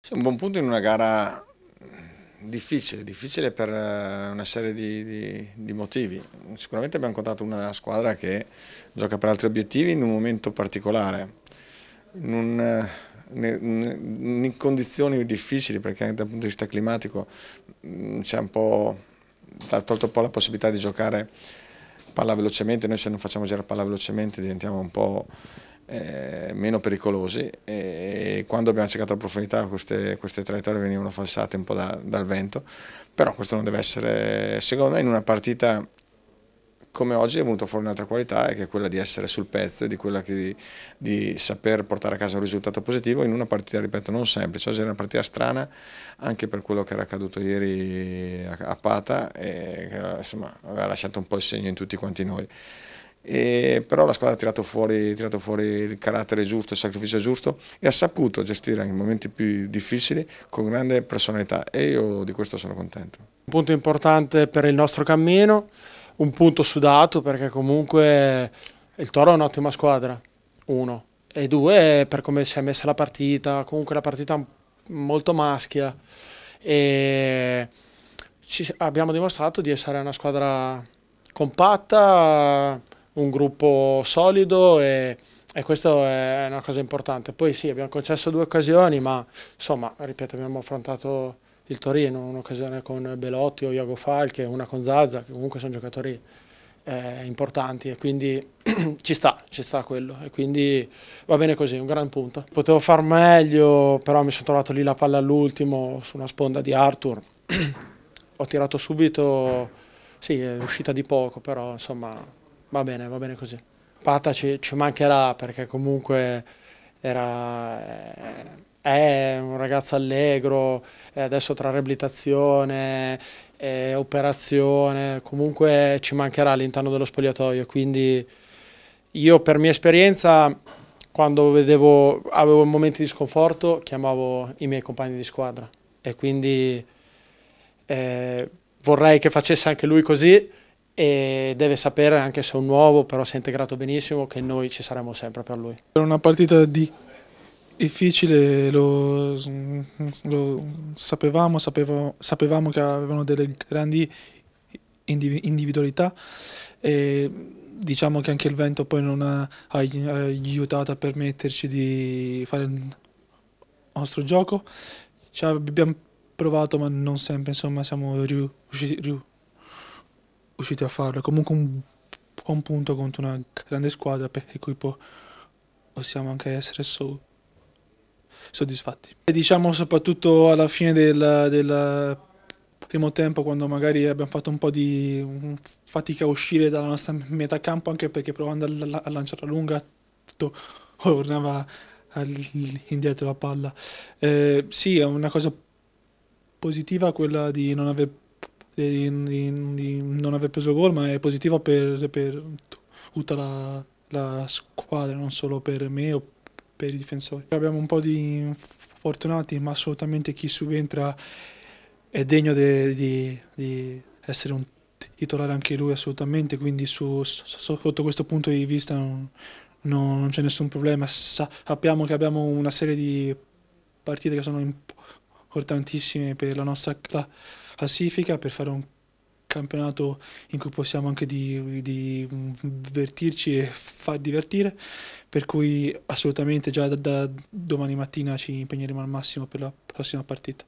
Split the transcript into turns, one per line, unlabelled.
Sì, un buon punto in una gara difficile, difficile per eh, una serie di, di, di, motivi. Sicuramente abbiamo incontrato una squadra che gioca per altri obiettivi in un momento particolare, in, un, eh, in condizioni difficili perché anche dal punto di vista climatico mm, ci ha tolto un po' la possibilità di giocare palla velocemente, noi se non facciamo girare palla velocemente diventiamo un po' eh, meno pericolosi e, quando abbiamo cercato la profondità queste, queste traiettorie venivano falsate un po' da, dal vento, però questo non deve essere, secondo me in una partita come oggi è venuto fuori un'altra qualità che è quella di essere sul pezzo, di quella di, di, saper portare a casa un risultato positivo in una partita, ripeto, non semplice, oggi era una partita strana anche per quello che era accaduto ieri a, a Pata e che insomma, aveva lasciato un po' il segno in tutti quanti noi. E però la squadra ha tirato fuori, tirato fuori, il carattere giusto, il sacrificio giusto e ha saputo gestire anche i momenti più difficili con grande personalità e io di questo sono contento.
Un punto importante per il nostro cammino, un punto sudato perché comunque il Toro è un'ottima squadra, uno, e due per come si è messa la partita, comunque la partita molto maschia e abbiamo dimostrato di essere una squadra compatta, un gruppo solido e, e questo è una cosa importante. Poi sì, abbiamo concesso due occasioni, ma insomma, ripeto, abbiamo affrontato il Torino, un'occasione con Belotti o Iago Falche, una con Zazza, che comunque sono giocatori eh, importanti e quindi ci sta, ci sta quello e quindi va bene così, un gran punto. Potevo far meglio, però mi sono trovato lì la palla all'ultimo su una sponda di Arthur, ho tirato subito, sì, è uscita di poco, però insomma Va bene, va bene così. Pata ci, ci mancherà perché comunque era, eh, è un ragazzo allegro, eh, adesso tra riabilitazione e operazione, comunque ci mancherà all'interno dello spogliatoio, quindi io per mia esperienza quando vedevo, avevo momenti di sconforto chiamavo i miei compagni di squadra e quindi eh, vorrei che facesse anche lui così e deve sapere, anche se è un nuovo, però si è integrato benissimo, che noi ci saremo sempre per lui.
Era una partita difficile, lo, lo sapevamo, sapevamo, sapevamo, che avevano delle grandi individualità e diciamo che anche il vento poi non ha aiutato a permetterci di fare il nostro gioco. Ci abbiamo provato ma non sempre, insomma siamo riusciti riusciti a farlo. comunque un buon punto contro una grande squadra per cui possiamo anche essere so soddisfatti. E diciamo soprattutto alla fine del, del, primo tempo quando magari abbiamo fatto un po' di fatica a uscire dalla nostra metà campo anche perché provando a, la a lanciarla lunga tornava indietro la palla. Eh, sì, è una cosa positiva quella di non aver di, di, di non aver preso gol, ma è positivo per, per tutta la, la, squadra, non solo per me o per i difensori. Abbiamo un po' di fortunati, ma assolutamente chi subentra è degno di essere un titolare anche lui assolutamente, quindi su, su, sotto questo punto di vista non, non, c'è nessun problema. sappiamo che abbiamo una serie di partite che sono importanti importantissime per la nostra classifica, per fare un campionato in cui possiamo anche di, di divertirci e far divertire, per cui assolutamente già da, da domani mattina ci impegneremo al massimo per la prossima partita.